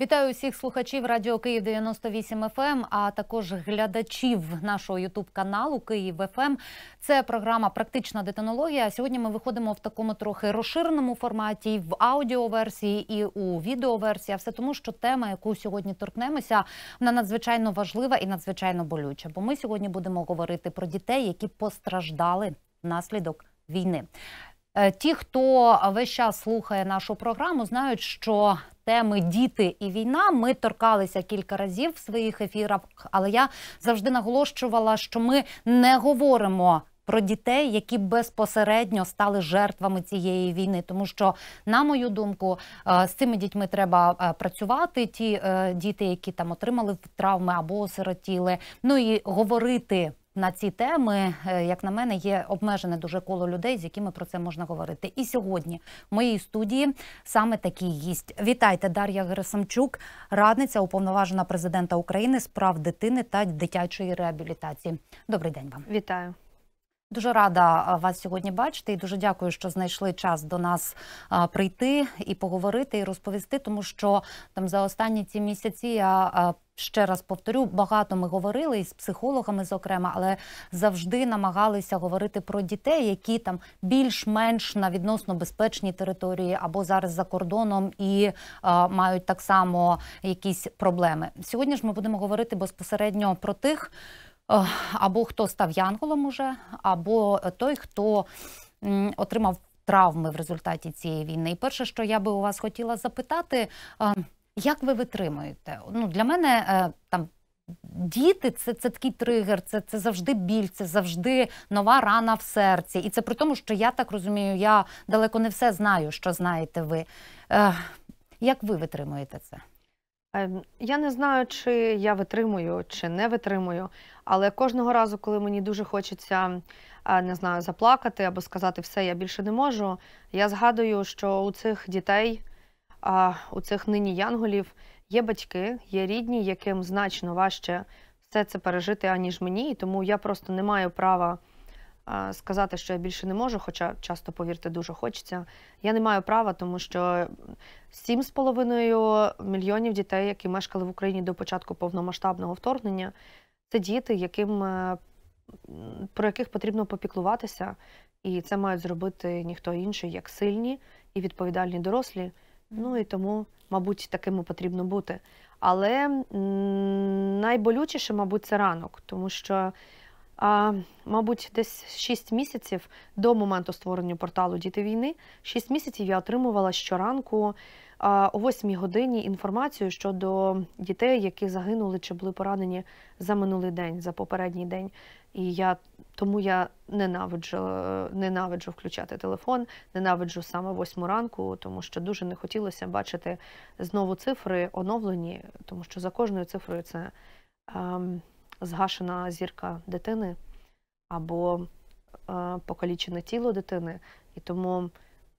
Вітаю усіх слухачів Радіо Київ 98 фм ем, а також глядачів нашого ютуб-каналу Київ ФМ. Ем. Це програма Практична детонологія. Сьогодні ми виходимо в такому трохи розширеному форматі в аудіоверсії і у відеоверсії. А Все тому, що тема, яку сьогодні торкнемося, вона надзвичайно важлива і надзвичайно болюча. Бо ми сьогодні будемо говорити про дітей, які постраждали внаслідок війни. Е, ті, хто весь час слухає нашу програму, знають, що теми діти і війна ми торкалися кілька разів в своїх ефірах, але я завжди наголошувала, що ми не говоримо. Про дітей, які безпосередньо стали жертвами цієї війни, тому що, на мою думку, е, з цими дітьми треба е, працювати. Ті діти, які там отримали травми або осиротіли, ну і говорити на ці теми, е, як на мене, є обмежене дуже коло людей, з якими про це можна говорити. І сьогодні в моїй студії саме такий гість. Вітайте, Дар'я Герасимчук, радниця уповноважена президента України з прав дитини та дитячої реабілітації. Добрий день вам вітаю. Дуже рада е, вас сьогодні бачити і дуже дякую, що знайшли час до нас е, прийти і поговорити і розповісти, тому що там за останні ці місяці я ще раз повторю, багато ми говорили із психологами, зокрема, але завжди намагалися говорити про дітей, які там більш-менш на відносно безпечній території або зараз за кордоном і а, е, мають так само якісь проблеми. Сьогодні ж ми будемо говорити безпосередньо про тих, е, або хто став янголом уже, або е, той, хто отримав травми в результаті цієї війни. І перше, що я би у вас хотіла запитати. Як ви витримуєте? Ну для мене е, там. Діти це це такий тригер, це це завжди біль, це завжди нова рана в серці. І це при тому, що я так розумію, я далеко не все знаю, що знаєте ви. Е, Як ви витримуєте це? Ем, я не знаю, чи я витримую, чи не витримую, але кожного разу, коли мені дуже хочеться е, не знаю, заплакати або сказати все, я більше не можу. Я згадую, що у цих дітей а у цих нині янголів є батьки, є рідні, яким значно важче все це пережити, аніж мені. І тому я просто не маю права сказати, що я більше не можу, хоча часто, повірте, дуже хочеться. Я не маю права, тому що 7,5 мільйонів дітей, які мешкали в Україні до початку повномасштабного вторгнення, це діти, яким е, про яких потрібно попіклуватися, і це мають зробити ніхто інший, як сильні і відповідальні дорослі. Ну і тому, мабуть, таким і потрібно бути. Але найболючіше, мабуть, це ранок, тому що, а, мабуть, десь 6 місяців до моменту створення порталу Діти війни, 6 місяців я отримувала щоранку а, о 8 годині інформацію щодо дітей, які загинули чи були поранені за минулий день, за попередній день. І я тому я ненавиджу ненавиджу включати телефон, ненавиджу саме восьму ранку, тому що дуже не хотілося бачити знову цифри оновлені, тому що за кожною цифрою це ем, згашена зірка дитини або е, покалічене тіло дитини. І тому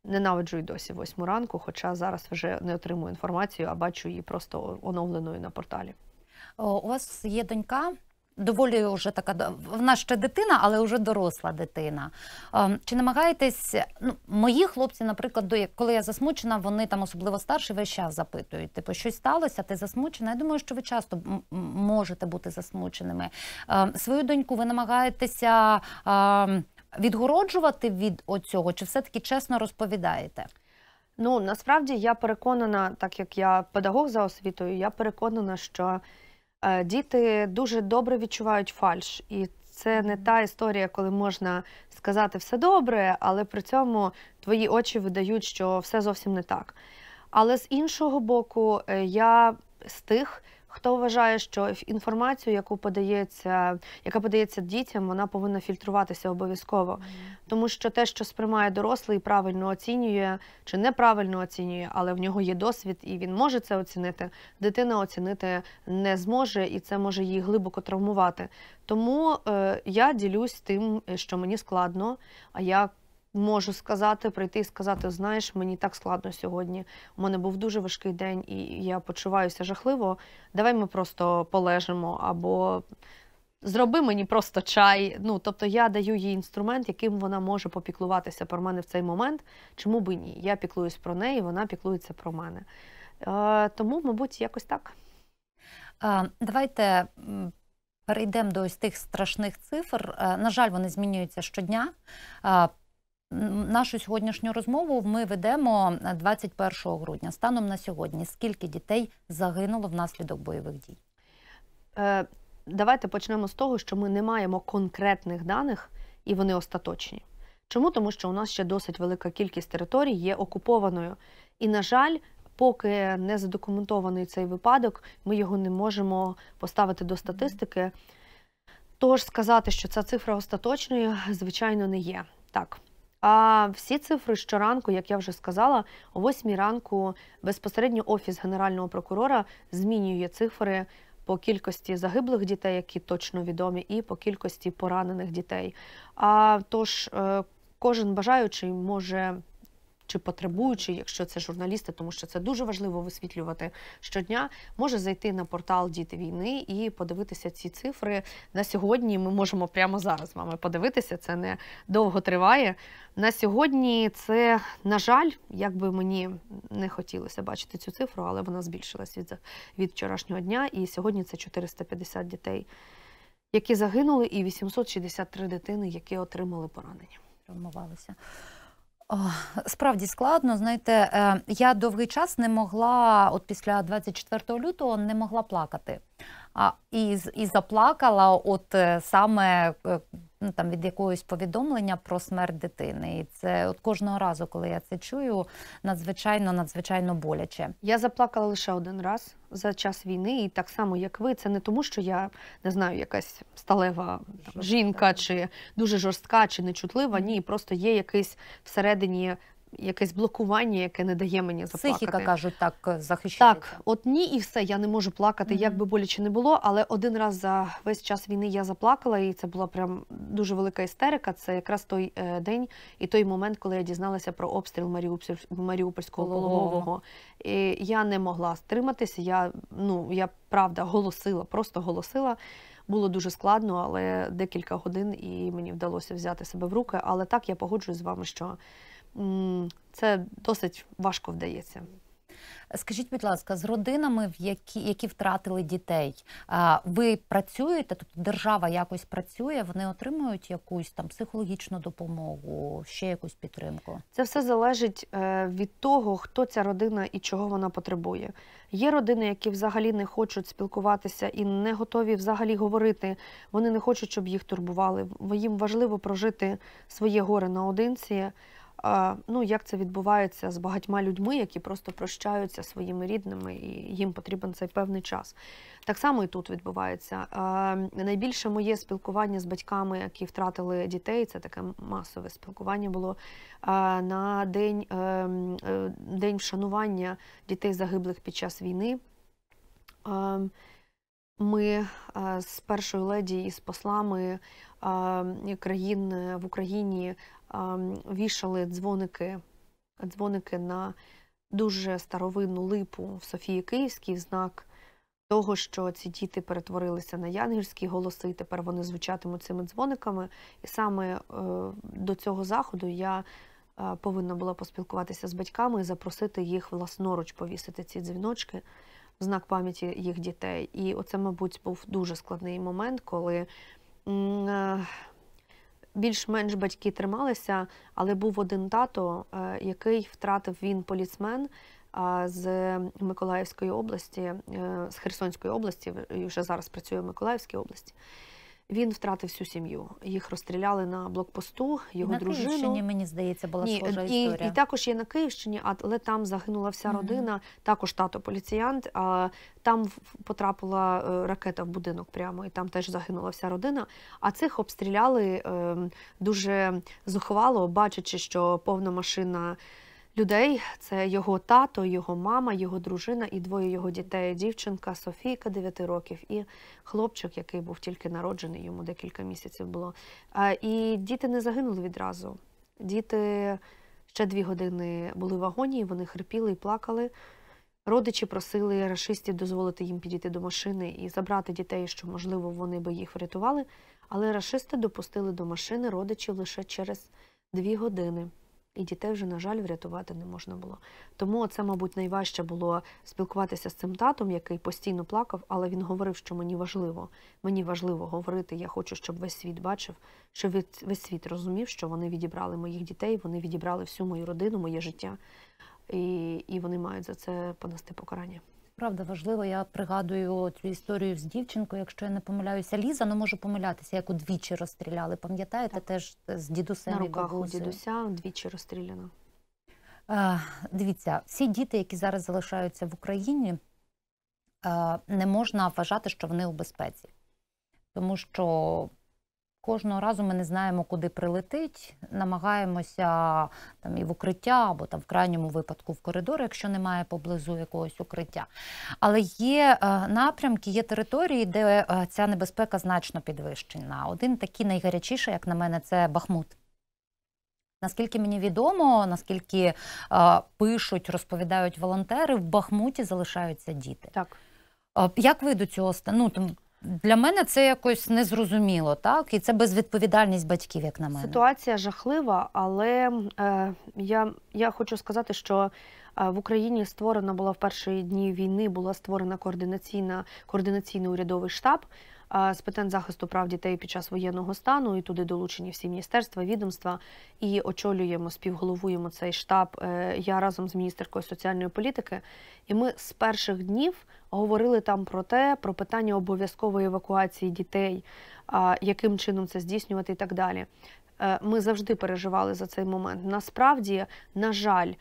ненавиджу й досі восьму ранку, хоча зараз вже не отримую інформацію, а бачу її просто оновленою на порталі. О, у вас є донька доволі вже така вона ще дитина, але вже доросла дитина. Ем, чи намагаєтесь ну, мої хлопці, наприклад, коли я засмучена, вони там особливо старші весь час запитують, типу, щось сталося, ти засмучена. Я думаю, що ви часто можете бути засмученими. Ем, свою доньку ви намагаєтеся ем, відгороджувати від оцього, чи все-таки чесно розповідаєте? Ну насправді я переконана, так як я педагог за освітою, я переконана, що Е, діти дуже добре відчувають фальш, і це не та історія, коли можна сказати все добре, але при цьому твої очі видають, що все зовсім не так. Але з іншого боку, е, я з тих хто вважає, що інформацію, яку подається, яка подається дітям, вона повинна фільтруватися обов'язково, mm. тому що те, що сприймає дорослий, правильно оцінює чи неправильно оцінює, але в нього є досвід, і він може це оцінити. Дитина оцінити не зможе, і це може її глибоко травмувати. Тому е, я ділюсь тим, е, що мені складно. А я можу сказати, прийти і сказати: знаєш, мені так складно сьогодні. У мене був дуже важкий день, і я почуваюся жахливо. Давай ми просто полежимо або. Зроби мені просто чай. Ну тобто я даю їй інструмент, яким вона може попіклуватися про мене в цей момент. Чому би ні? Я піклуюсь про неї, вона піклується про мене. Е, Тому, мабуть, якось так. Давайте перейдемо до ось тих страшних цифр. Е, на жаль, вони змінюються щодня. Нашу сьогоднішню розмову ми ведемо 21 е, грудня. Станом на сьогодні, скільки дітей загинуло внаслідок бойових дій? Е, давайте почнемо з того, що ми не маємо конкретних даних і вони остаточні. Чому? Тому що у нас ще досить велика кількість територій є окупованою. І, на жаль, поки не задокументований цей випадок, ми його не можемо поставити до статистики. Тож сказати, що ця цифра остаточною, звичайно, не є. Так. А всі цифри щоранку, як я вже сказала, о 8 ранку безпосередньо офіс генерального прокурора змінює цифри по кількості загиблих дітей, які точно відомі, і по кількості поранених дітей. А тож е, кожен бажаючий може чи потребуючий, якщо це журналісти, тому що це дуже важливо висвітлювати щодня, може зайти на портал Діти війни і подивитися ці цифри на сьогодні. Ми можемо прямо зараз з вами подивитися. Це не довго триває. На сьогодні це, на жаль, як би мені не хотілося бачити цю цифру, але вона збільшилась від від вчорашнього дня. І сьогодні це 450 дітей, які загинули, і 863 дитини, які отримали поранення. Травмувалися справді складно, знаєте, е, я довгий час не могла, от після 24 лютого, не могла плакати. А і і заплакала, от е, саме е, ну там від якогось повідомлення про смерть дитини. І це от кожного разу, коли я це чую, надзвичайно надзвичайно боляче. Я заплакала лише один раз за час війни, і так само як ви, це не тому, що я не знаю, якась сталева там, жінка, чи дуже жорстка, чи нечутлива. Ні, просто є якийсь всередині якесь блокування, яке не дає мені заплакати. Психіка, кажуть, так е, захищає. Так, от ні, і все. Я не можу плакати, угу. як би боляче не було. Але один раз за весь час війни я заплакала, і це була прям дуже велика істерика. Це якраз той е, день і той момент, коли я дізналася про обстріл Маріупольського Полового. І Я не могла стриматися. Я ну я правда голосила, просто голосила. Було дуже складно, але декілька годин і мені вдалося взяти себе в руки. Але так я погоджуюсь з вами, що це досить важко вдається. Скажіть, будь ласка, з родинами, в які які втратили дітей, ви працюєте? Тобто держава якось працює, вони отримують якусь там психологічну допомогу, ще якусь підтримку? Це все залежить е, від того, хто ця родина і чого вона потребує. Є родини, які взагалі не хочуть спілкуватися і не готові взагалі говорити. Вони не хочуть, щоб їх турбували. Їм важливо прожити своє горе наодинці ну, як це відбувається з багатьма людьми, які просто прощаються своїми рідними, і їм потрібен цей певний час. Так само і тут відбувається. Найбільше моє спілкування з батьками, які втратили дітей, це таке масове спілкування було на день, ем, е, день вшанування дітей загиблих під час війни. Ем, ми е, з першою леді і з послами ем, країн е, в Україні вішали дзвоники, дзвоники на дуже старовинну липу в Софії Київській в знак того, що ці діти перетворилися на янгельські голоси, тепер вони звучатимуть цими дзвониками. І саме е, до цього заходу я е, повинна була поспілкуватися з батьками і запросити їх власноруч повісити ці дзвіночки в знак пам'яті їх дітей. І оце, мабуть, був дуже складний момент, коли е, більш-менш батьки трималися, але був один тато, е, який втратив він поліцмен з Миколаївської області, е, з Херсонської області, і вже зараз працює в Миколаївській області. Він втратив всю сім'ю. Їх розстріляли на блокпосту. Його на дружину. Київщині, мені здається, була Ні, схожа і, історія. І, також є на Київщині, але там загинула вся родина. Mm-hmm. Також тато поліціянт. А там потрапила е, ракета в будинок прямо, і там теж загинула вся родина. А цих обстріляли ем, дуже зухвало, бачачи, що повна машина людей. Це його тато, його мама, його дружина і двоє його дітей. Дівчинка Софійка 9 років, і хлопчик, який був тільки народжений, йому декілька місяців було. І діти не загинули відразу. Діти ще дві години були в агонії, вони хрипіли і плакали. Родичі просили рашистів дозволити їм підійти до машини і забрати дітей, що, можливо, вони би їх врятували. Але рашисти допустили до машини родичів лише через дві години і дітей вже, на жаль, врятувати не можна було. Тому це, мабуть, найважче було спілкуватися з цим татом, який постійно плакав, але він говорив, що мені важливо. Мені важливо говорити. Я хочу, щоб весь світ бачив, щоб весь світ розумів, що вони відібрали моїх дітей, вони відібрали всю мою родину, моє життя, і, і вони мають за це понести покарання правда важливо. Я пригадую цю історію з дівчинкою. Якщо я не помиляюся, Ліза, ну можу помилятися, яку двічі розстріляли. Пам'ятаєте, так. теж е, з дідусем На руках у дідуся двічі розстріляно. Е, дивіться, всі діти, які зараз залишаються в Україні, е, не можна вважати, що вони у безпеці, тому що Кожного разу ми не знаємо, куди прилетить, намагаємося там і в укриття, або там в крайньому випадку в коридор, якщо немає поблизу якогось укриття. Але є е, напрямки, є території, де е, ця небезпека значно підвищена. Один такий найгарячіший, як на мене, це Бахмут. Наскільки мені відомо, наскільки е, пишуть, розповідають волонтери, в Бахмуті залишаються діти. Так. Як ви до цього ну, для мене це якось незрозуміло, так і це безвідповідальність батьків, як на мене. Ситуація жахлива, але е, я я хочу сказати, що е, в Україні створена була в перші дні війни, була створена координаційна координаційний урядовий штаб з питань захисту прав дітей під час воєнного стану. І туди долучені всі міністерства, відомства і очолюємо, співголовуємо цей штаб. Е, я разом з міністеркою соціальної політики. І ми з перших днів говорили там про те, про питання обов'язкової евакуації дітей, яким чином це здійснювати і так далі. Е, ми завжди переживали за цей момент. Насправді, на жаль.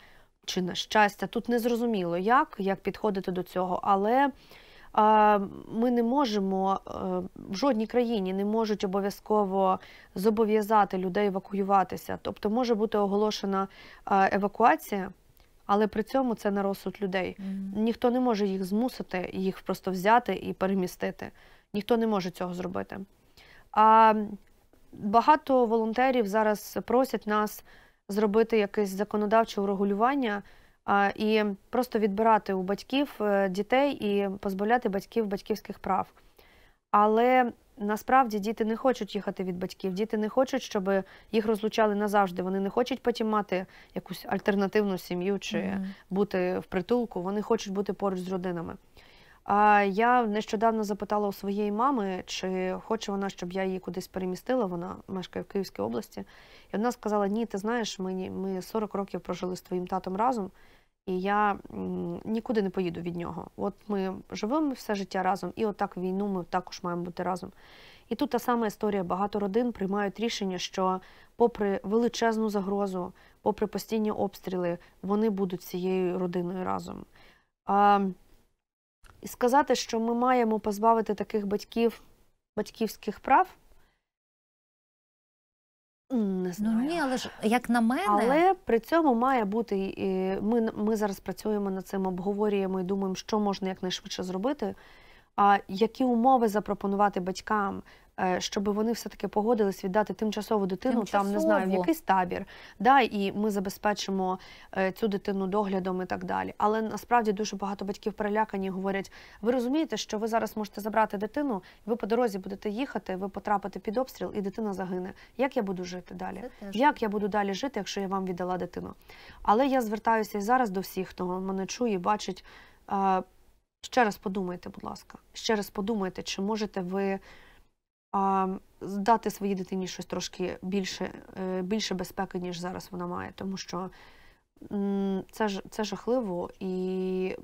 Чи на щастя, тут не зрозуміло, як як підходити до цього, але ми не можемо е, в жодній країні не можуть обов'язково зобов'язати людей евакуюватися. Тобто може бути оголошена е, евакуація. Але при цьому це на розсуд людей. Mm. Ніхто не може їх змусити, їх просто взяти і перемістити. Ніхто не може цього зробити. А багато волонтерів зараз просять нас зробити якесь законодавче врегулювання і просто відбирати у батьків е, дітей і позбавляти батьків батьківських прав. Але насправді діти не хочуть їхати від батьків, діти не хочуть, щоб їх розлучали назавжди. Вони не хочуть потім мати якусь альтернативну сім'ю чи mm. бути в притулку. Вони хочуть бути поруч з родинами. А я нещодавно запитала у своєї мами, чи хоче вона, щоб я її кудись перемістила. Вона мешкає в Київській області, і вона сказала: Ні, ти знаєш, ми ми 40 років прожили з твоїм татом разом. І я нікуди не поїду від нього. От ми живемо все життя разом, і отак війну ми також маємо бути разом. І тут та сама історія. Багато родин приймають рішення, що, попри величезну загрозу, попри постійні обстріли, вони будуть цією родиною разом. А, І сказати, що ми маємо позбавити таких батьків батьківських прав. Не ну, знаю. Ну ні, але ж як на мене, але при цьому має бути і ми ми зараз працюємо над цим, обговорюємо і думаємо, що можна якнайшвидше зробити. А які умови запропонувати батькам, Е, щоб вони все-таки погодились віддати тимчасову дитину, Тимчасово. там не знаю, в якийсь табір, да, і ми забезпечимо е, цю дитину доглядом і так далі. Але насправді дуже багато батьків перелякані говорять: ви розумієте, що ви зараз можете забрати дитину, ви по дорозі будете їхати, ви потрапите під обстріл, і дитина загине. Як я буду жити далі? Як я буду далі жити, якщо я вам віддала дитину? Але я звертаюся і зараз до всіх, хто мене чує, бачить. Е, ще раз подумайте, будь ласка, ще раз подумайте, чи можете ви дати своїй дитині щось трошки більше е, більше безпеки, ніж зараз вона має, тому що це ж це жахливо. І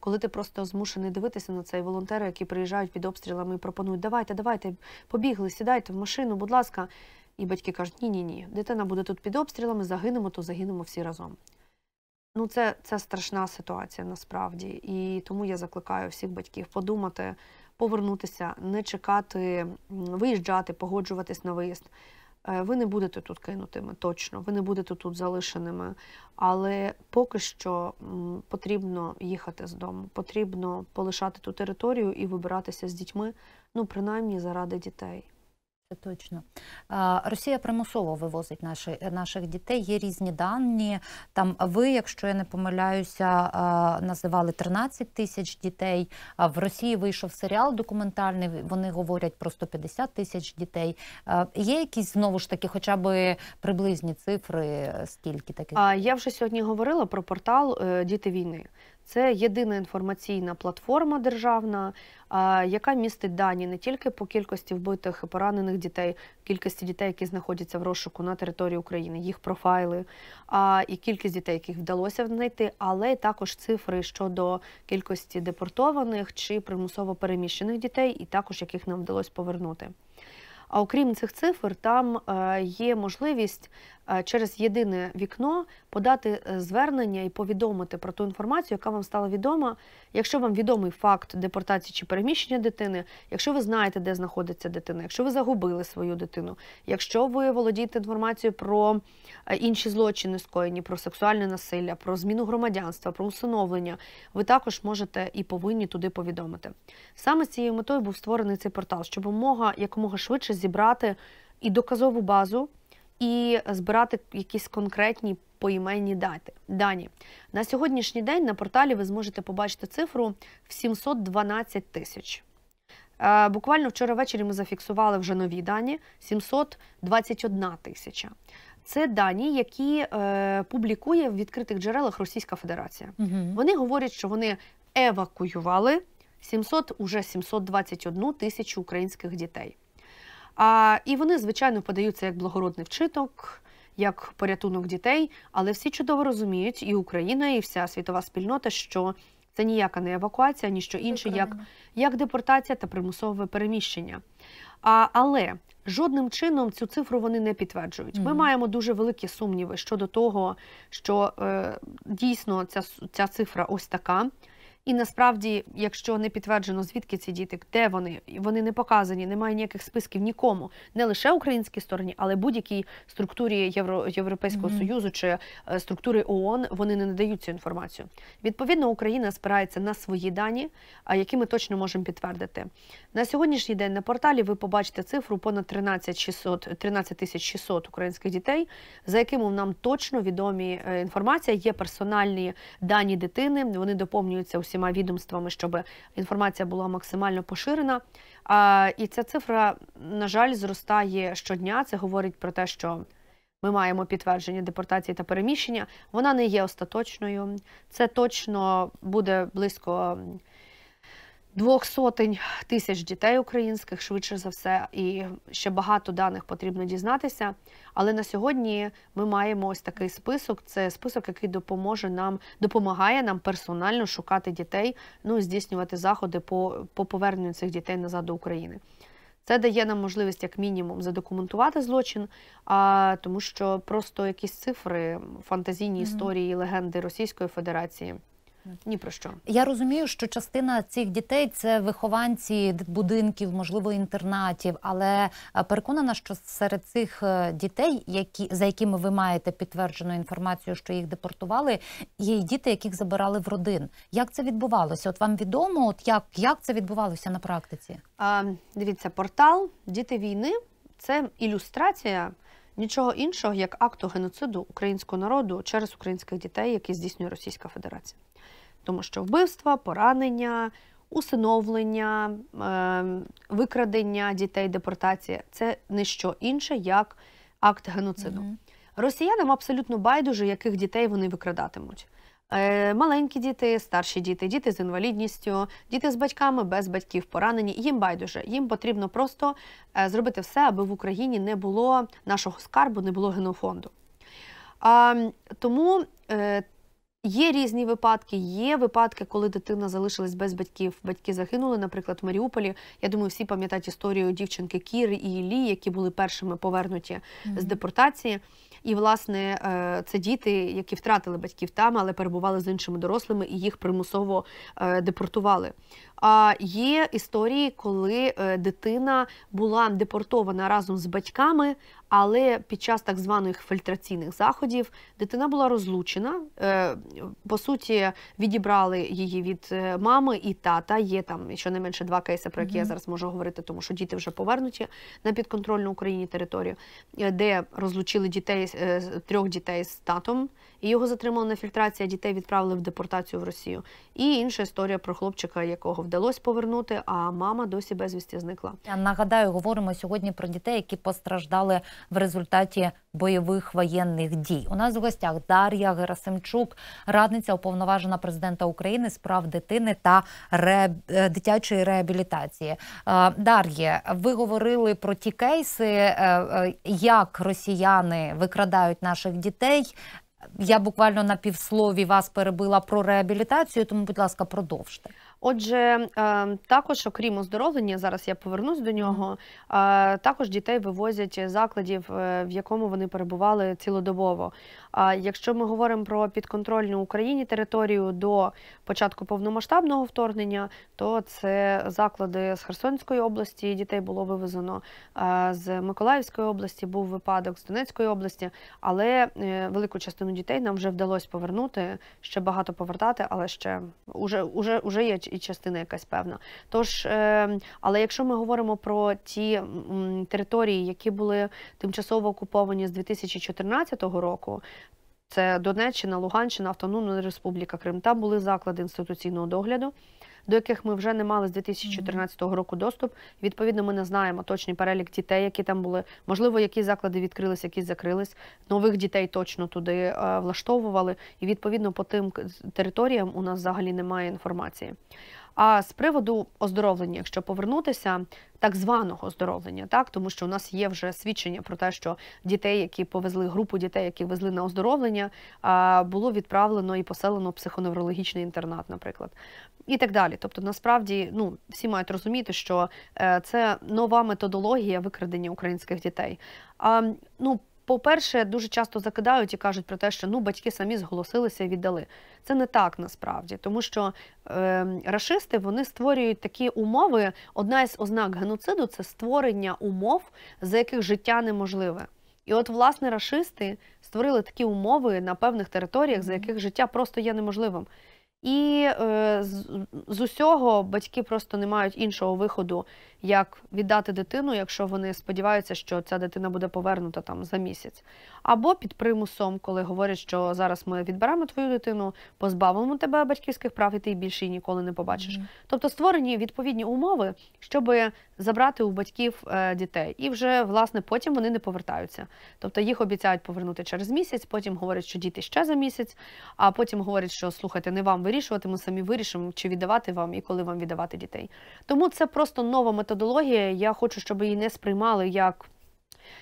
коли ти просто змушений дивитися на це, і волонтери, які приїжджають під обстрілами і пропонують, давайте, давайте, побігли, сідайте в машину, будь ласка. І батьки кажуть, ні-ні ні, дитина буде тут під обстрілами, загинемо, то загинемо всі разом. Ну, це це страшна ситуація насправді. І тому я закликаю всіх батьків подумати, повернутися, не чекати, виїжджати, погоджуватись на виїзд. Е, ви не будете тут кинутими, точно, ви не будете тут залишеними. Але поки що потрібно їхати з дому, потрібно полишати ту територію і вибиратися з дітьми, ну принаймні заради дітей точно. Росія примусово вивозить наші, наших дітей. Є різні дані. Там ви, якщо я не помиляюся, називали 13 тисяч дітей. В Росії вийшов серіал документальний. Вони говорять про 150 тисяч дітей. Є якісь знову ж таки, хоча б приблизні цифри, скільки таких? я вже сьогодні говорила про портал е, Діти війни. Це єдина інформаційна платформа державна, яка містить дані не тільки по кількості вбитих і поранених дітей, кількості дітей, які знаходяться в розшуку на території України, їх профайли, а і кількість дітей, яких вдалося знайти, але й також цифри щодо кількості депортованих чи примусово переміщених дітей, і також яких нам вдалося повернути. А окрім цих цифр, там е, є можливість Е, через єдине вікно подати е, звернення і повідомити про ту інформацію, яка вам стала відома. Якщо вам відомий факт депортації чи переміщення дитини, якщо ви знаєте, де знаходиться дитина, якщо ви загубили свою дитину, якщо ви володієте інформацією про е, інші злочини скоєні, про сексуальне насилля, про зміну громадянства, про усиновлення, ви також можете і повинні туди повідомити. Саме з цією метою був створений цей портал, щоб мога якомога швидше зібрати і доказову базу і збирати якісь конкретні поіменні дати дані на сьогоднішній день. На порталі ви зможете побачити цифру в 712 тисяч. Е, буквально вчора ввечері ми зафіксували вже нові дані 721 тисяча. Це дані, які е, публікує в відкритих джерелах Російська Федерація. Угу. Вони говорять, що вони евакуювали 700, уже 721 тисячу українських дітей. А, І вони, звичайно, подаються як благородний вчиток, як порятунок дітей, але всі чудово розуміють, і Україна, і вся світова спільнота, що це ніяка не евакуація, ніщо інше, як як депортація та примусове переміщення. А, Але жодним чином цю цифру вони не підтверджують. Ми mm -hmm. маємо дуже великі сумніви щодо того, що е, дійсно ця, ця цифра ось така. І насправді, якщо не підтверджено, звідки ці діти, де вони, вони не показані, немає ніяких списків нікому, не лише українській стороні, але будь-якій структурі Євро Європейського mm -hmm. союзу чи е, структури ООН, вони не надають цю інформацію. Відповідно, Україна спирається на свої дані, які ми точно можемо підтвердити. На сьогоднішній день на порталі ви побачите цифру понад 13 600, 13 українських дітей, за якими нам точно відомі е, інформація. Є персональні дані дитини, вони доповнюються усі всіма відомствами, щоб інформація була максимально поширена. І ця цифра, на жаль, зростає щодня. Це говорить про те, що ми маємо підтвердження депортації та переміщення. Вона не є остаточною. Це точно буде близько двох сотень тисяч дітей українських, швидше за все, і ще багато даних потрібно дізнатися. Але на сьогодні ми маємо ось такий список. Це список, який допоможе нам, допомагає нам персонально шукати дітей, ну і здійснювати заходи по, по поверненню цих дітей назад до України. Це дає нам можливість як мінімум задокументувати злочин, а тому, що просто якісь цифри, фантазійні історії, легенди Російської Федерації. Ні про що я розумію, що частина цих дітей це вихованці будинків, можливо, інтернатів. Але е, переконана, що серед цих е, дітей, які за якими ви маєте підтверджену інформацію, що їх депортували, є й діти, яких забирали в родин. Як це відбувалося? От вам відомо, от як як це відбувалося на практиці? А, Дивіться, портал діти війни це ілюстрація нічого іншого, як акту геноциду українського народу через українських дітей, які здійснює Російська Федерація. Тому що вбивства, поранення, усиновлення, ем, викрадення дітей, депортація це не що інше, як акт геноциду. Росіянам абсолютно байдуже, яких дітей вони викрадатимуть. Е, маленькі діти, старші діти, діти з інвалідністю, діти з батьками без батьків поранені. Їм байдуже. Їм потрібно просто е, зробити все, аби в Україні не було нашого скарбу, не було генофонду. Тому е, є різні випадки. Є випадки, коли дитина залишилась без батьків. Батьки загинули, наприклад, в Маріуполі. Я думаю, всі пам'ятають історію дівчинки Кіри і Ілі, які були першими повернуті mm -hmm. з депортації. І, власне, е, це діти, які втратили батьків там, але перебували з іншими дорослими і їх примусово е, депортували. А є історії, коли е, дитина була депортована разом з батьками, але під час так званих фільтраційних заходів дитина була розлучена. Е, по суті, відібрали її від е, мами і тата. Є там щонайменше два кейси, про які я зараз можу говорити, тому що діти вже повернуті на підконтрольну Україні територію, де розлучили дітей трьох дітей з татом і його затримали на фільтрації, а дітей відправили в депортацію в Росію. І інша історія про хлопчика, якого вдалося повернути, а мама досі безвісті зникла. Я нагадаю, говоримо сьогодні про дітей, які постраждали в результаті бойових воєнних дій. У нас в гостях Дар'я Герасимчук, радниця уповноважена президента України з прав дитини та ре... Е, дитячої реабілітації. Е, Дар'я, ви говорили про ті кейси, е, як росіяни викрадають наших дітей я буквально на півслові вас перебила про реабілітацію, тому, будь ласка, продовжте. Отже, е, також, окрім оздоровлення, зараз я повернусь до нього. Е, також дітей вивозять закладів, е, в якому вони перебували цілодобово якщо ми говоримо про підконтрольну Україні територію до початку повномасштабного вторгнення, то це заклади з Херсонської області, дітей було вивезено е, з Миколаївської області, був випадок з Донецької області, але е, велику частину дітей нам вже вдалося повернути. Ще багато повертати, але ще уже, уже, уже є і частина якась певна. Тож, е, але якщо ми говоримо про ті території, які були тимчасово окуповані з 2014 року, це Донеччина, Луганщина, Автономна Республіка Крим. Там були заклади інституційного догляду, до яких ми вже не мали з 2014 року доступ. Відповідно, ми не знаємо точний перелік дітей, які там були. Можливо, які заклади відкрились, які закрились. Нових дітей точно туди е, влаштовували. І відповідно по тим територіям у нас взагалі немає інформації. А з приводу оздоровлення, якщо повернутися, так званого оздоровлення, так тому що у нас є вже свідчення про те, що дітей, які повезли групу дітей, які везли на оздоровлення, було відправлено і поселено психоневрологічний інтернат, наприклад, і так далі. Тобто, насправді, ну всі мають розуміти, що е, це нова методологія викрадення українських дітей. А ну по-перше, дуже часто закидають і кажуть про те, що ну батьки самі зголосилися і віддали. Це не так насправді, тому що е, ем, рашисти вони створюють такі умови. Одна із ознак геноциду це створення умов, за яких життя неможливе. І от, власне, расисти створили такі умови на певних територіях, за яких життя просто є неможливим. І е, з, з усього батьки просто не мають іншого виходу, як віддати дитину, якщо вони сподіваються, що ця дитина буде повернута там за місяць, або під примусом, коли говорять, що зараз ми відберемо твою дитину, позбавимо тебе батьківських прав, і ти більше її ніколи не побачиш. Mm -hmm. Тобто створені відповідні умови, щоб забрати у батьків е, дітей, і вже власне потім вони не повертаються. Тобто їх обіцяють повернути через місяць, потім говорять, що діти ще за місяць, а потім говорять, що слухайте, не вам вирішувати, ми самі вирішимо, чи віддавати вам і коли вам віддавати дітей. Тому це просто нова методика методологія, я хочу, щоб її не сприймали як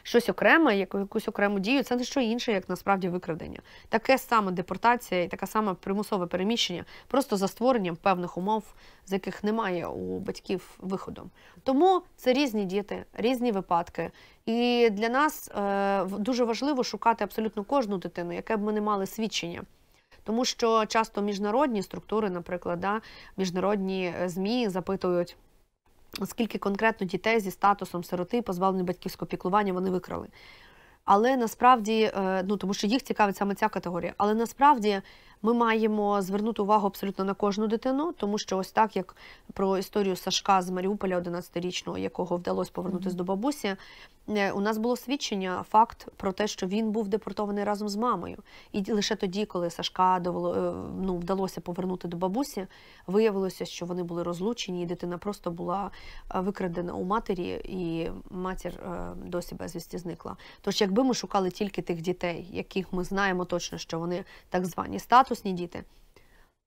щось окреме, як якусь окрему дію. Це не що інше, як насправді викрадення. Таке саме депортація і таке саме примусове переміщення, просто за створенням певних умов, з яких немає у батьків виходу. Тому це різні діти, різні випадки. І для нас е, дуже важливо шукати абсолютно кожну дитину, яке б ми не мали свідчення. Тому що часто міжнародні структури, наприклад, да, міжнародні е, змі запитують скільки конкретно дітей зі статусом сироти, позбавлені батьківського піклування, вони викрали. Але насправді, е, ну тому що їх цікавить саме ця категорія. Але насправді ми маємо звернути увагу абсолютно на кожну дитину, тому що ось так як про історію Сашка з Маріуполя, 11-річного, якого вдалося повернутися mm -hmm. до бабусі, е, у нас було свідчення, факт про те, що він був депортований разом з мамою. І лише тоді, коли Сашка довело, е, ну, вдалося повернути до бабусі, виявилося, що вони були розлучені, і дитина просто була е, викрадена у матері, і матір досі безвісті зникла. Тож, якби ми шукали тільки тих дітей, яких ми знаємо точно, що вони так звані статус статусні діти,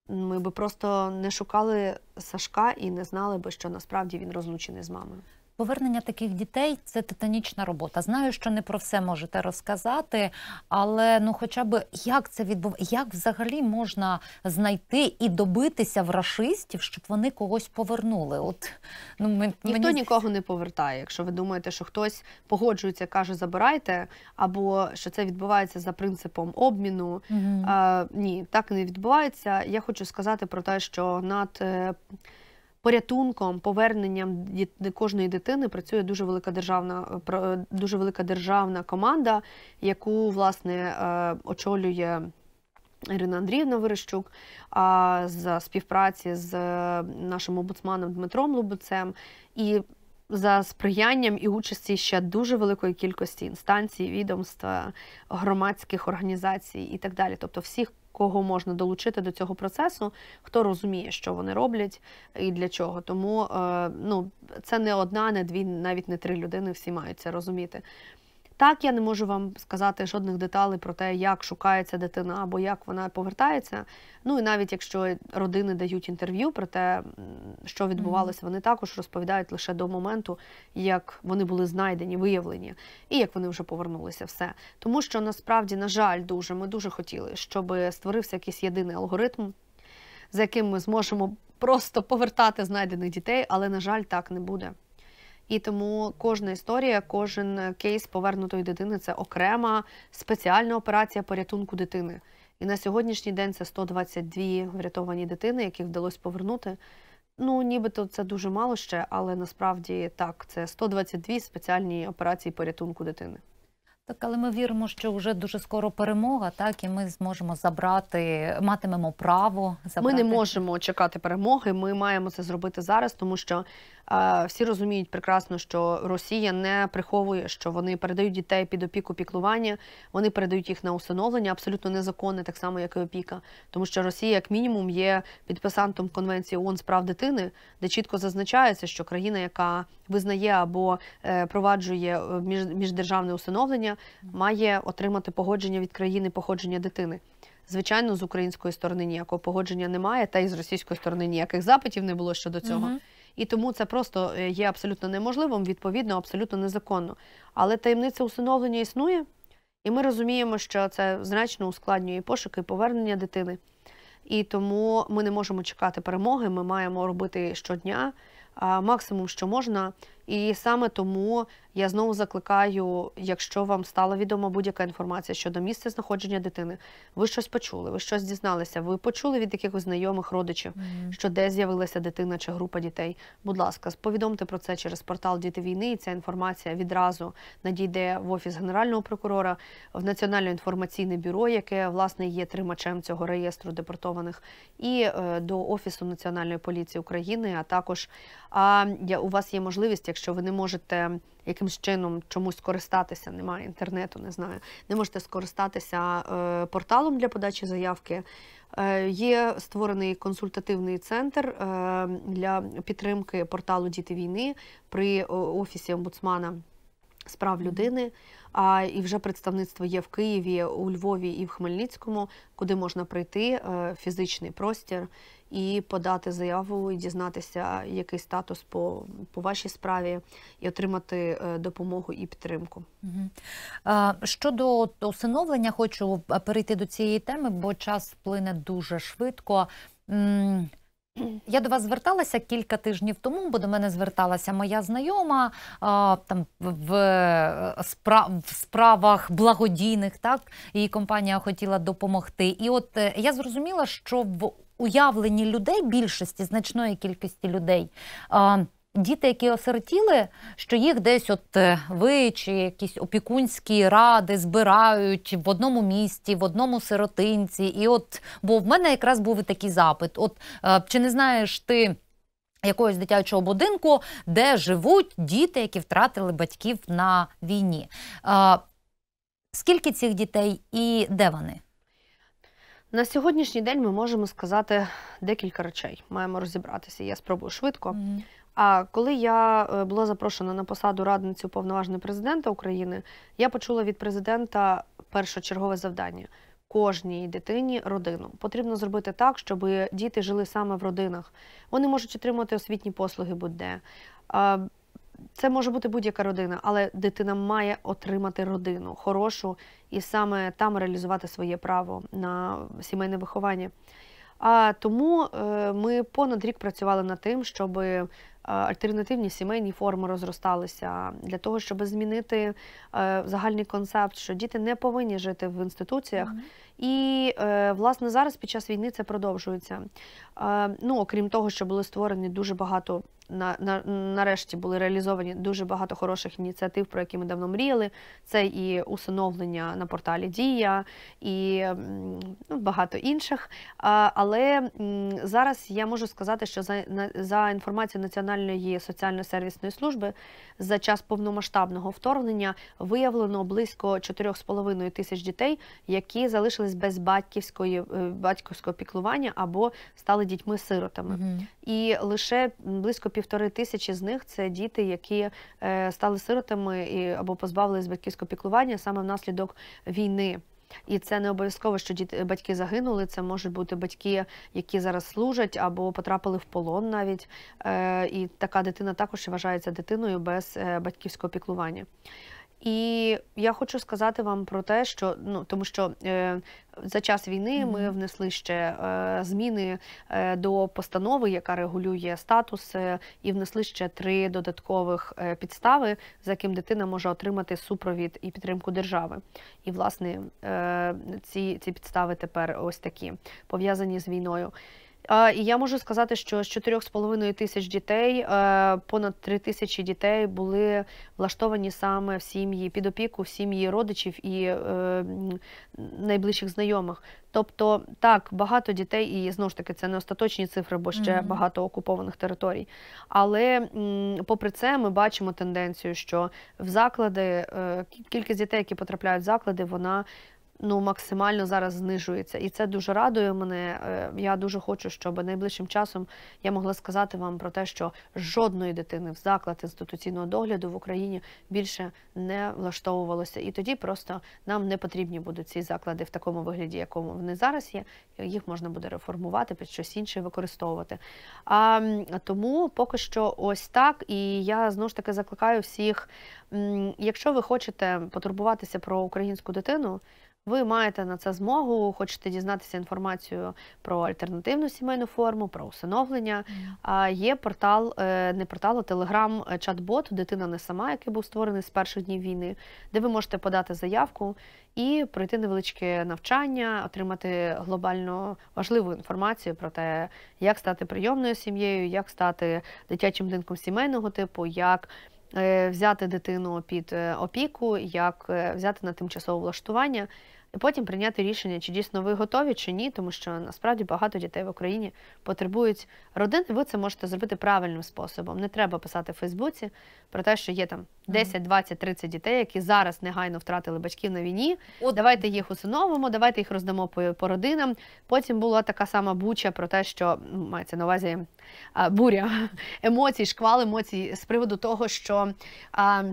ми би просто не шукали Сашка і не знали би, що насправді він розлучений з мамою. Повернення таких дітей це титанічна робота. Знаю, що не про все можете розказати, але ну, хоча б як це відбувається, як взагалі можна знайти і добитися в рашистів, щоб вони когось повернули? От ну ми ніхто нікого не повертає. Якщо ви думаєте, що хтось погоджується, каже, забирайте, або що це відбувається за принципом обміну. Угу. А, Ні, так не відбувається. Я хочу сказати про те, що над е, порятунком, поверненням кожної дитини працює дуже велика державна е, е, дуже велика державна команда, яку власне е, очолює. Ірина Андріївна Верещук а, за співпраці з нашим обуцманом Дмитром Лубуцем і за сприянням і участі ще дуже великої кількості інстанцій, відомств, громадських організацій і так далі, тобто всіх кого можна долучити до цього процесу, хто розуміє, що вони роблять і для чого. Тому е, ну, це не одна, не дві, навіть не три людини всі мають це розуміти. Так, я не можу вам сказати жодних деталей про те, як шукається дитина або як вона повертається. Ну і навіть якщо родини дають інтерв'ю про те, що відбувалося, вони також розповідають лише до моменту, як вони були знайдені, виявлені, і як вони вже повернулися. Все тому, що насправді, на жаль, дуже ми дуже хотіли, щоб створився якийсь єдиний алгоритм, за яким ми зможемо просто повертати знайдених дітей, але на жаль, так не буде. І тому кожна історія, кожен е, кейс повернутої дитини це окрема спеціальна операція порятунку дитини. І на сьогоднішній день це 122 врятовані дитини, яких вдалося повернути. Ну, нібито це дуже мало ще, але насправді так, це 122 спеціальні операції порятунку дитини. Так, але ми віримо, що вже дуже скоро перемога, так і ми зможемо забрати, матимемо право забрати. Ми не можемо чекати перемоги. Ми маємо це зробити зараз, тому що е, всі розуміють прекрасно, що Росія не приховує, що вони передають дітей під опіку піклування, вони передають їх на усиновлення, абсолютно незаконне, так само як і опіка, тому що Росія, як мінімум, є підписантом конвенції ООН з прав дитини, де чітко зазначається, що країна, яка визнає або е, проваджує е, між міждержавне усиновлення має отримати погодження від країни походження дитини. Звичайно, з української сторони ніякого погодження немає, та й з російської сторони ніяких запитів не було щодо цього. Угу. І тому це просто е, є абсолютно неможливим, відповідно, абсолютно незаконно. Але таємниця усиновлення існує, і ми розуміємо, що це значно ускладнює пошуки, повернення дитини. І тому ми не можемо чекати перемоги. Ми маємо робити щодня максимум, що можна. І саме тому я знову закликаю, якщо вам стала відома будь-яка інформація щодо місця знаходження дитини, ви щось почули, ви щось дізналися, ви почули від якихось знайомих родичів, mm. що де з'явилася дитина чи група дітей. Будь ласка, повідомте про це через портал Діти війни, і ця інформація відразу надійде в офіс генерального прокурора, в Національне інформаційне бюро, яке власне є тримачем цього реєстру депортованих, і е, до офісу національної поліції України. А також а, я, у вас є можливість якщо ви не можете якимсь чином чомусь скористатися, немає інтернету, не знаю, не можете скористатися е, порталом для подачі заявки. Е, є створений консультативний центр е, для підтримки порталу Діти війни при е, офісі омбудсмана з прав людини. А і вже представництво є в Києві, у Львові і в Хмельницькому, куди можна прийти е, фізичний простір і подати заяву, і дізнатися, який статус по по вашій справі, і отримати е, допомогу і підтримку. Щодо усиновлення, хочу е, перейти до цієї теми, бо час плине дуже швидко. Я до вас зверталася кілька тижнів тому, бо до мене зверталася моя знайома там в справ, в справах благодійних. Так її компанія хотіла допомогти. І от е, я зрозуміла, що в уявленні людей більшості значної кількості людей. А, Діти, які осертіли, що їх десь, от е, ви чи якісь опікунські ради збирають в одному місті, в одному сиротинці. І от, бо в мене якраз був і такий запит: от е, чи не знаєш ти якогось дитячого будинку, де живуть діти, які втратили батьків на війні? Е, скільки цих дітей і де вони? На сьогоднішній день ми можемо сказати декілька речей. Маємо розібратися. Я спробую швидко. Mm-hmm. А коли я е, була запрошена на посаду радницю повноважної президента України, я почула від президента першочергове завдання. Кожній дитині родину потрібно зробити так, щоб діти жили саме в родинах. Вони можуть отримати освітні послуги будь-де. Це може бути будь-яка родина, але дитина має отримати родину хорошу і саме там реалізувати своє право на сімейне виховання. А тому е, ми понад рік працювали над тим, щоб альтернативні сімейні форми розросталися для того, щоб змінити е, загальний концепт, що діти не повинні жити в інституціях. І е, власне зараз під час війни це продовжується. Е, ну окрім того, що були створені дуже багато на, на, нарешті були реалізовані дуже багато хороших ініціатив, про які ми давно мріяли. Це і усиновлення на порталі Дія і ну, багато інших. А, але зараз я можу сказати, що за на, за інформацією Національної соціально-сервісної служби за час повномасштабного вторгнення виявлено близько 4,5 тисяч дітей, які залишились без батьківської е, батьківського піклування або стали дітьми-сиротами, угу. і лише близько півтори тисячі з них це діти, які е, стали сиротами і або позбавились батьківського піклування саме внаслідок війни. І це не обов'язково, що діти батьки загинули. Це можуть бути батьки, які зараз служать або потрапили в полон навіть. Е, і така дитина також вважається дитиною без е, батьківського піклування. І я хочу сказати вам про те, що ну тому що е, за час війни ми внесли ще е, зміни е, до постанови, яка регулює статус, е, і внесли ще три додаткових е, підстави, за яким дитина може отримати супровід і підтримку держави. І власне е, ці, ці підстави тепер ось такі пов'язані з війною. І я можу сказати, що з 4,5 тисяч дітей е, понад 3 тисячі дітей були влаштовані саме в сім'ї під опіку, в сім'ї родичів і е, найближчих знайомих. Тобто, так, багато дітей, і знову ж таки, це не остаточні цифри, бо ще багато окупованих територій. Але попри це, ми бачимо тенденцію, що в заклади е, кількість дітей, які потрапляють в заклади, вона ну максимально зараз знижується. І це дуже радує мене. Е, я дуже хочу, щоб найближчим часом я могла сказати вам про те, що жодної дитини в заклад інституційного догляду в Україні більше не влаштовувалося. І тоді просто нам не потрібні будуть ці заклади в такому вигляді, якому вони зараз є. Їх можна буде реформувати, під щось інше використовувати. А тому поки що ось так. І я знову ж таки закликаю всіх, якщо ви хочете потурбуватися про українську дитину. Ви маєте на це змогу, хочете дізнатися інформацію про альтернативну сімейну форму, про усиновлення. А є портал, е, не портал, а телеграм е, чат-бот Дитина не сама, який був створений з перших днів війни, де ви можете подати заявку і пройти невеличке навчання, отримати глобально важливу інформацію про те, як стати прийомною сім'єю, як стати дитячим будинком сімейного типу, як. Е, взяти дитину під опіку, як взяти на тимчасове влаштування потім прийняти рішення, чи дійсно ви готові, чи ні, тому що насправді багато дітей в Україні потребують родин, ви це можете зробити правильним способом. Не треба писати в Фейсбуці про те, що є там 10, 20, 30 дітей, які зараз негайно втратили батьків на війні. От... Давайте їх усиновимо, давайте їх роздамо по, по родинам. Потім була така сама буча про те, що ну, мається на увазі буря емоцій, шквал емоцій з приводу того, що. А,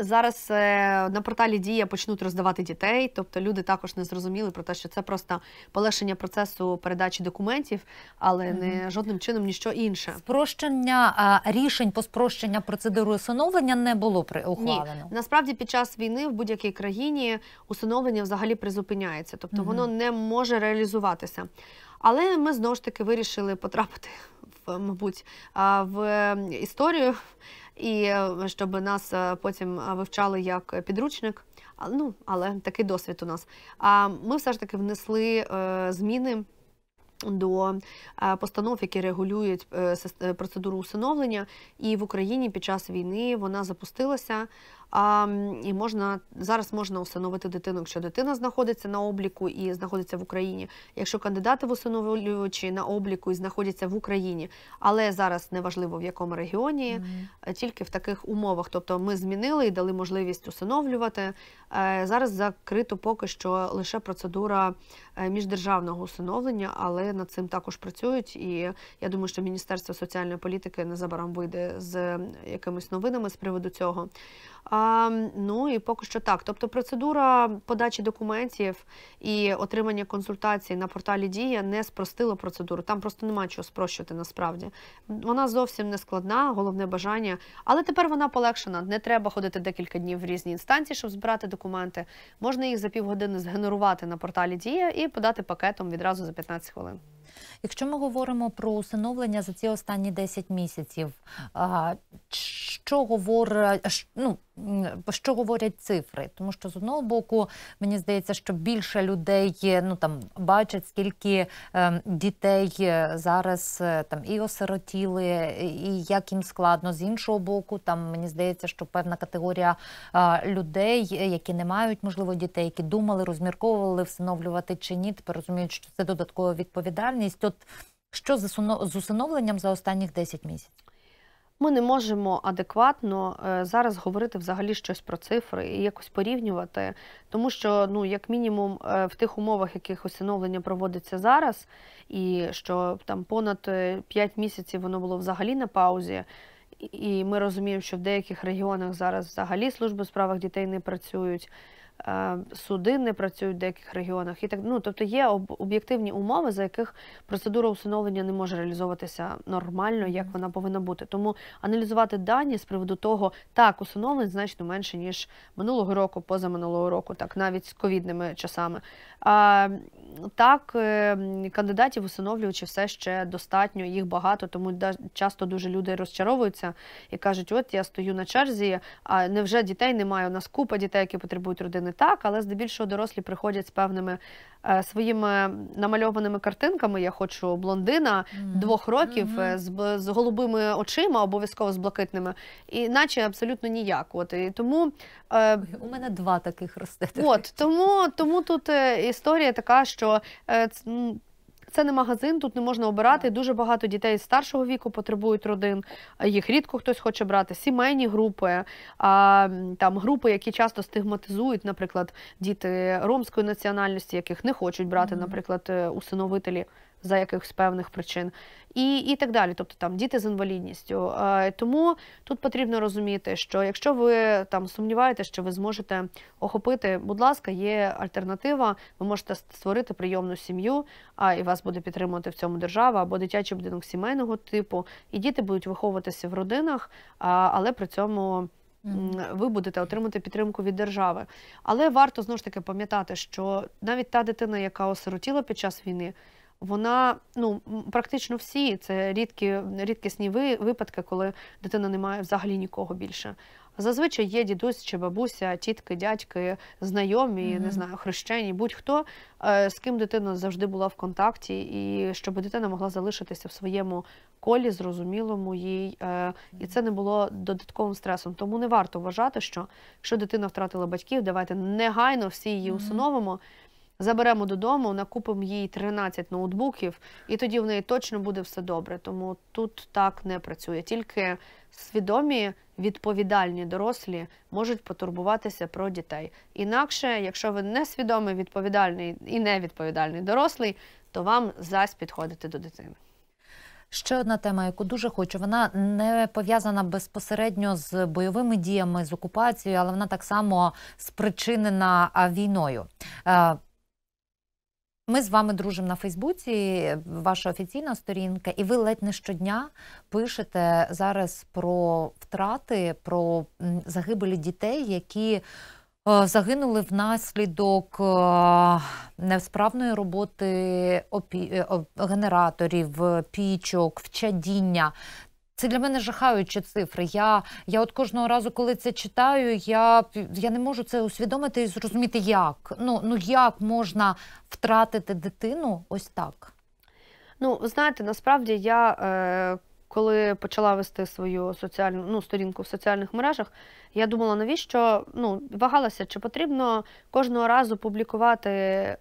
зараз е, на порталі Дія почнуть роздавати дітей, тобто люди також не зрозуміли про те, що це просто полегшення процесу передачі документів, але не жодним чином ніщо інше. Спрощення рішень по спрощення процедури усиновлення не було при ухвалено. Ні. Насправді, під час війни в будь-якій країні усиновлення взагалі призупиняється, тобто mm воно не може реалізуватися. Але ми знову ж таки вирішили потрапити в мабуть в історію і е, щоб нас е, потім е, вивчали як підручник. Ну, але такий досвід у нас. А ми все ж таки внесли зміни. До постанов, які регулюють процедуру усиновлення, і в Україні під час війни вона запустилася. А, І можна зараз можна усиновити дитину, якщо дитина знаходиться на обліку і знаходиться в Україні. Якщо кандидати в усиновлювачі на обліку і знаходяться в Україні, але зараз неважливо в якому регіоні, mm. тільки в таких умовах. Тобто ми змінили і дали можливість усиновлювати. Е, зараз закрито поки що лише процедура е, міждержавного усиновлення, але над цим також працюють. І я думаю, що Міністерство соціальної політики незабаром вийде з якимись новинами з приводу цього. А, Ну і поки що так. Тобто, процедура подачі документів і отримання консультацій на порталі Дія не спростила процедуру. Там просто нема чого спрощувати насправді. Вона зовсім не складна, головне бажання. Але тепер вона полегшена. Не треба ходити декілька днів в різні інстанції, щоб збирати документи. Можна їх за півгодини згенерувати на порталі Дія і подати пакетом відразу за 15 хвилин. Якщо ми говоримо про усиновлення за ці останні 10 місяців, що говорить, ну, що говорять цифри? Тому що з одного боку мені здається, що більше людей ну там бачать, скільки ем, е, дітей зараз е, там і осиротіли, і як їм складно. З іншого боку, там мені здається, що певна категорія е, людей, які не мають можливо дітей, які думали, розмірковували, всиновлювати чи ні, тепер розуміють, що це додаткова відповідальність відповідальність. От що з усиновленням за останніх 10 місяців? Ми не можемо адекватно е, зараз говорити взагалі щось про цифри і якось порівнювати, тому що, ну, як мінімум, е, в тих умовах, яких усиновлення проводиться зараз, і що там понад 5 е, місяців воно було взагалі на паузі, і ми розуміємо, що в деяких регіонах зараз взагалі служби в справах дітей не працюють. Е, суди не працюють в деяких регіонах. І так ну, тобто є об об'єктивні умови, за яких процедура усиновлення не може реалізовуватися нормально, як вона повинна бути. Тому аналізувати дані з приводу того, так усиновлень значно менше ніж минулого року, позаминулого року, так навіть з ковідними часами. А, так, е, кандидатів усиновлювачів все ще достатньо, їх багато, тому часто дуже люди розчаровуються і кажуть: от я стою на черзі, а невже дітей немає? У нас купа дітей, які потребують родини. Так, але здебільшого дорослі приходять з певними е, своїми намальованими картинками. Я хочу блондина двох років е, з, з голубими очима, обов'язково з блакитними, і наче абсолютно ніяк. От і тому е... у мене два таких росте. От тому, тому тут історія така, що що е, це не магазин, тут не можна обирати. Дуже багато дітей старшого віку потребують родин. Їх рідко хтось хоче брати, сімейні групи, там групи, які часто стигматизують, наприклад, діти ромської національності, яких не хочуть брати, наприклад, е, усиновителі за якихось певних причин, і і так далі. Тобто там діти з інвалідністю. Е, тому тут потрібно розуміти, що якщо ви там сумніваєтеся, що ви зможете охопити, будь ласка, є альтернатива, ви можете створити прийомну сім'ю, а і вас буде підтримувати в цьому держава або дитячий будинок сімейного типу, і діти будуть виховуватися в родинах, але при цьому. Ви будете отримати підтримку від держави, але варто знову ж таки пам'ятати, що навіть та дитина, яка осиротіла під час війни, вона ну практично всі це рідкі рідкісні ви випадки, коли дитина не має взагалі нікого більше. Зазвичай є дідусь чи бабуся, тітки, дядьки, знайомі, mm -hmm. не знаю, хрещені, будь-хто е, з ким дитина завжди була в контакті, і щоб дитина могла залишитися в своєму колі, зрозумілому їй, е, і це не було додатковим стресом. Тому не варто вважати, що якщо дитина втратила батьків, давайте негайно всі її усиновимо. Mm -hmm заберемо додому, накупимо їй 13 ноутбуків, і тоді в неї точно буде все добре. Тому тут так не працює. Тільки свідомі, відповідальні дорослі можуть потурбуватися про дітей. Інакше, якщо ви не свідомий, відповідальний і невідповідальний дорослий, то вам зась підходити до дитини. Ще одна тема, яку дуже хочу. Вона не пов'язана безпосередньо з бойовими діями з окупацією, але вона так само спричинена війною. Е, ми з вами дружимо на Фейсбуці, ваша офіційна сторінка, і ви ледь не щодня пишете зараз про втрати, про загибелі дітей, які е, загинули внаслідок е, невсправної роботи е, генераторів, пічок, вчадіння. Це для мене жахаючі цифри. Я я от кожного разу, коли це читаю, я я не можу це усвідомити і зрозуміти, як ну ну як можна втратити дитину ось так. Ну, знаєте, насправді я е, коли почала вести свою соціальну ну, сторінку в соціальних мережах, я думала, навіщо ну, вагалася, чи потрібно кожного разу публікувати,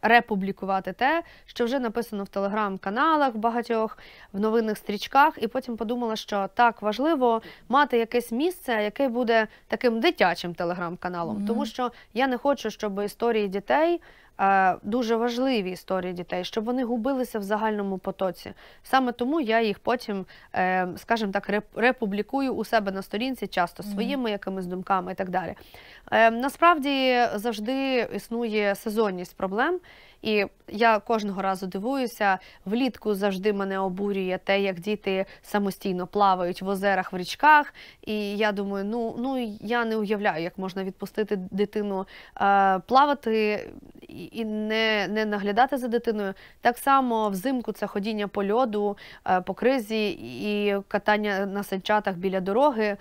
републікувати те, що вже написано в телеграм-каналах, в багатьох, в новинних стрічках, і потім подумала, що так важливо мати якесь місце, яке буде таким дитячим телеграм-каналом, mm -hmm. тому що я не хочу, щоб історії дітей. Е, дуже важливі історії дітей, щоб вони губилися в загальному потоці. Саме тому я їх потім, е, скажімо так, републікую у себе на сторінці, часто своїми якимись думками і так далі. Е, насправді завжди існує сезонність проблем. І я кожного разу дивуюся, влітку завжди мене обурює те, як діти самостійно плавають в озерах, в річках. І я думаю, ну ну я не уявляю, як можна відпустити дитину е, плавати і не не наглядати за дитиною. Так само взимку це ходіння по льоду, е, по кризі і катання на санчатах біля дороги.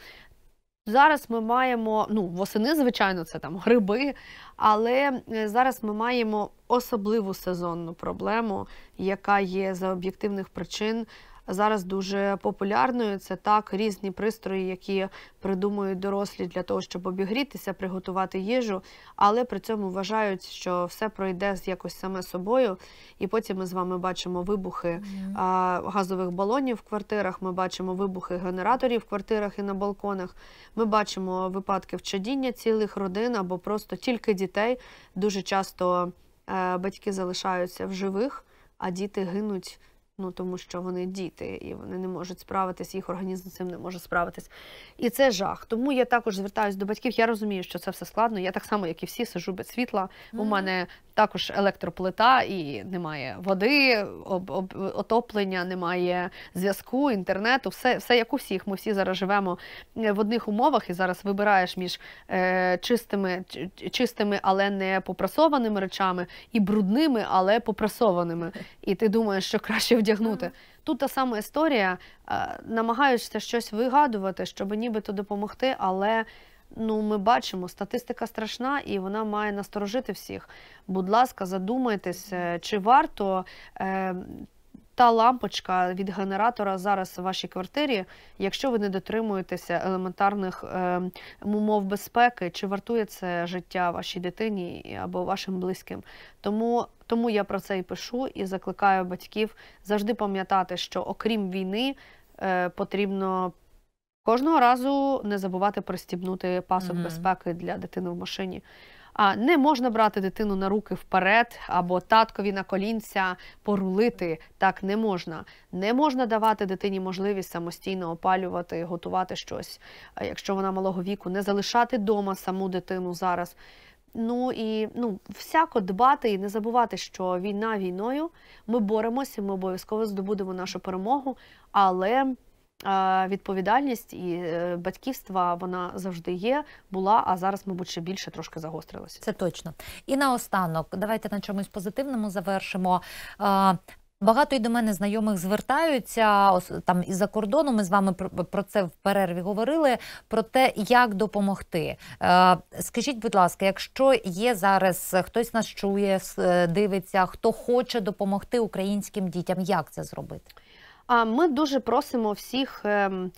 Зараз ми маємо ну восени, звичайно, це там гриби, але е, зараз ми маємо особливу сезонну проблему, яка є за об'єктивних причин зараз дуже популярною. Це так різні пристрої, які придумують дорослі для того, щоб обігрітися, приготувати їжу, але при цьому вважають, що все пройде з якось саме собою. І потім ми з вами бачимо вибухи mm -hmm. газових балонів в квартирах. Ми бачимо вибухи генераторів в квартирах і на балконах. Ми бачимо випадки вчадіння цілих родин або просто тільки дітей. Дуже часто е, батьки залишаються в живих, а діти гинуть ну тому що вони діти і вони не можуть справитись, їх організм цим не може справитись. І це жах. Тому я також звертаюся до батьків. Я розумію, що це все складно. Я так само, як і всі, сижу без світла. Mm -hmm. У мене також електроплита і немає води, об, об, отоплення, немає зв'язку, інтернету, все, все як у всіх. Ми всі зараз живемо е, в одних умовах і зараз вибираєш між е, чистими, чистими, але не попрасованими речами, і брудними, але попрасованими. І ти думаєш, що краще вдягнути. Тут та сама історія, е, намагаєшся щось вигадувати, щоб нібито допомогти, але ну ми бачимо, статистика страшна і вона має насторожити всіх. Будь ласка, задумайтесь, е, чи варто. Е, та лампочка від генератора зараз в вашій квартирі, якщо ви не дотримуєтеся елементарних е, умов безпеки, чи вартує це життя вашій дитині або вашим близьким? Тому тому я про це і пишу і закликаю батьків завжди пам'ятати, що окрім війни е, потрібно Кожного разу не забувати пристібнути пасок mm-hmm. безпеки для дитини в машині. А не можна брати дитину на руки вперед або таткові на колінця порулити. Так не можна. Не можна давати дитині можливість самостійно опалювати, готувати щось, якщо вона малого віку, не залишати дома саму дитину зараз. Ну і ну всяко дбати і не забувати, що війна війною ми боремося, ми обов'язково здобудемо нашу перемогу, але відповідальність і е, батьківства вона завжди є, була, а зараз, мабуть, ще більше трошки загострилася. Це точно. І наостанок, давайте на чомусь позитивному завершимо. Багато й до мене знайомих звертаються там із за кордону. Ми з вами про це в перерві говорили. Про те, як допомогти. Скажіть, будь ласка, якщо є зараз хтось нас чує, е, дивиться, хто хоче допомогти українським дітям, як це зробити? А ми дуже просимо всіх. Ем,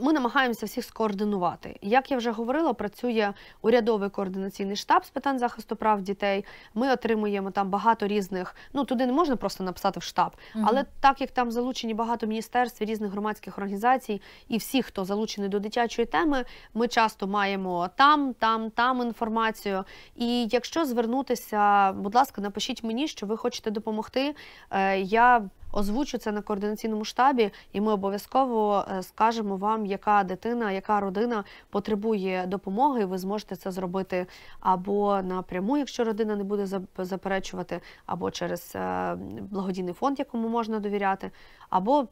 ми намагаємося всіх скоординувати. Як я вже говорила, працює урядовий координаційний штаб з питань захисту прав дітей. Ми отримуємо там багато різних. Ну туди не можна просто написати в штаб, угу. але так як там залучені багато міністерств, різних громадських організацій і всі, хто залучений до дитячої теми, ми часто маємо там, там, там інформацію. І якщо звернутися, будь ласка, напишіть мені, що ви хочете допомогти. Е, я озвучу це на координаційному штабі, і ми обов'язково е, скажемо вам, яка дитина, яка родина потребує допомоги. і Ви зможете це зробити або напряму, якщо родина не буде заперечувати, або через е, благодійний фонд, якому можна довіряти, або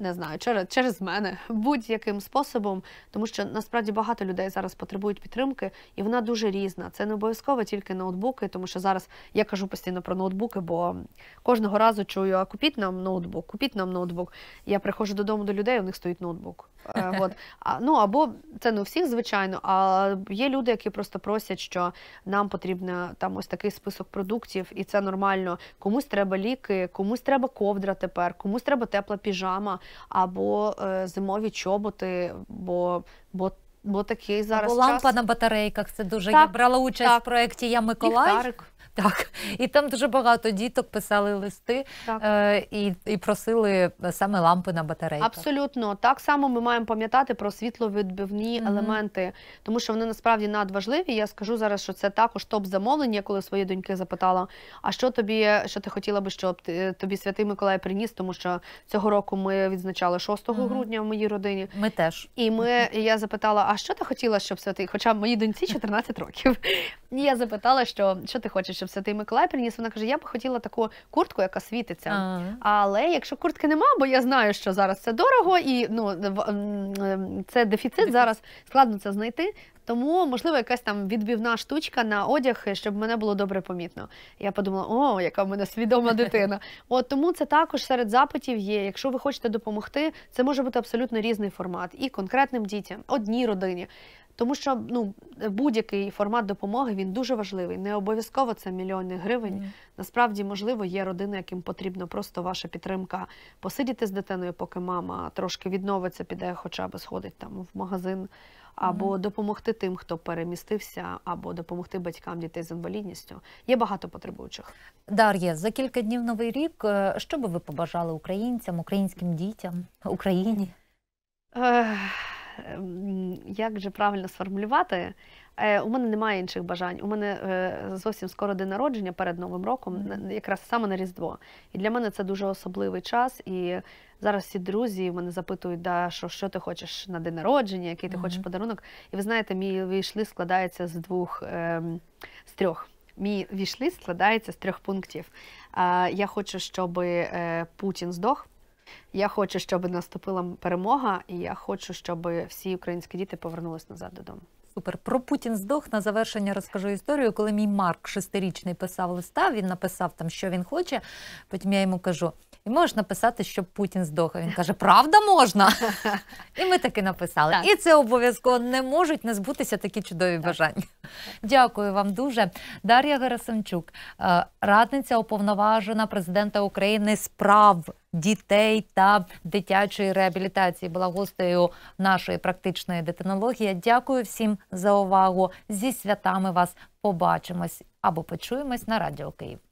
не знаю, через через мене будь-яким способом, тому що насправді багато людей зараз потребують підтримки, і вона дуже різна. Це не обов'язково тільки ноутбуки, тому що зараз я кажу постійно про ноутбуки, бо кожного разу чую: а купіть нам ноутбук, купіть нам ноутбук. Я приходжу додому до людей, у них стоїть ноутбук. Е, от. А, Ну або це не у всіх, звичайно. А є люди, які просто просять, що нам потрібно там ось такий список продуктів, і це нормально. Комусь треба ліки, комусь треба ковдра тепер, комусь треба тепла піжама форма, або е, зимові чоботи, бо бо бо такий зараз Або час. лампа на батарейках. Це дуже так, я брала участь так. в проєкті Я Миколай. Ліхтарик. Так, і там дуже багато діток писали листи так. Е, і і просили саме лампи на батарейках. Абсолютно так само ми маємо пам'ятати про світловідбивні mm-hmm. елементи, тому що вони насправді надважливі. Я скажу зараз, що це також топ замовлення, коли свої доньки запитала: а що тобі, що ти хотіла би, щоб тобі святий Миколай приніс? Тому що цього року ми відзначали 6 mm-hmm. грудня в моїй родині. Ми теж і ми я запитала: а що ти хотіла, щоб святий? Хоча моїй доньці 14 років я запитала, що що ти хочеш, щоб Святий Миколай приніс. Вона каже: Я б хотіла таку куртку, яка світиться. Ага. Але якщо куртки нема, бо я знаю, що зараз це дорого і ну це дефіцит. Зараз складно це знайти. Тому, можливо, якась там відбівна штучка на одяг, щоб мене було добре помітно. Я подумала, о, яка в мене свідома дитина. От тому це також серед запитів є. Якщо ви хочете допомогти, це може бути абсолютно різний формат і конкретним дітям, одній родині. Тому що ну, будь-який формат допомоги він дуже важливий. Не обов'язково це мільйони гривень. Mm. Насправді, можливо, є родини, яким потрібна просто ваша підтримка. Посидіти з дитиною, поки мама трошки відновиться, піде, хоча б сходить там в магазин, або mm. допомогти тим, хто перемістився, або допомогти батькам дітей з інвалідністю. Є багато потребуючих. Дар'я за кілька днів новий рік. Е, що би ви побажали українцям, українським дітям, Україні? Uh... Ем, як же правильно сформулювати? Е, у мене немає інших бажань. У мене е, зовсім скоро день народження перед Новим роком, якраз саме на Різдво. І для мене це дуже особливий час. І зараз всі друзі мене запитують, да, що що ти хочеш на день народження, який ти mm -hmm. хочеш подарунок. І ви знаєте, мій війшли складається з двох ем, з трьох. Мій війшли складається з трьох пунктів. Я хочу, щоб е, Путін здох. Я хочу, щоб наступила перемога, і я хочу, щоб всі українські діти повернулись назад додому. Супер про Путін здох на завершення. Розкажу історію. Коли мій Марк шестирічний писав листа, він написав там, що він хоче. Потім я йому кажу можеш написати, щоб Путін здох. Він каже, правда можна? І ми таки написали. І це обов'язково не можуть не збутися такі чудові бажання. Дякую вам дуже. Дар'я Герасимчук, е, радниця уповноважена президента України з прав дітей та дитячої реабілітації, була гостею нашої практичної дитинології. Дякую всім за увагу. Зі святами вас побачимось або почуємось на радіо Київ.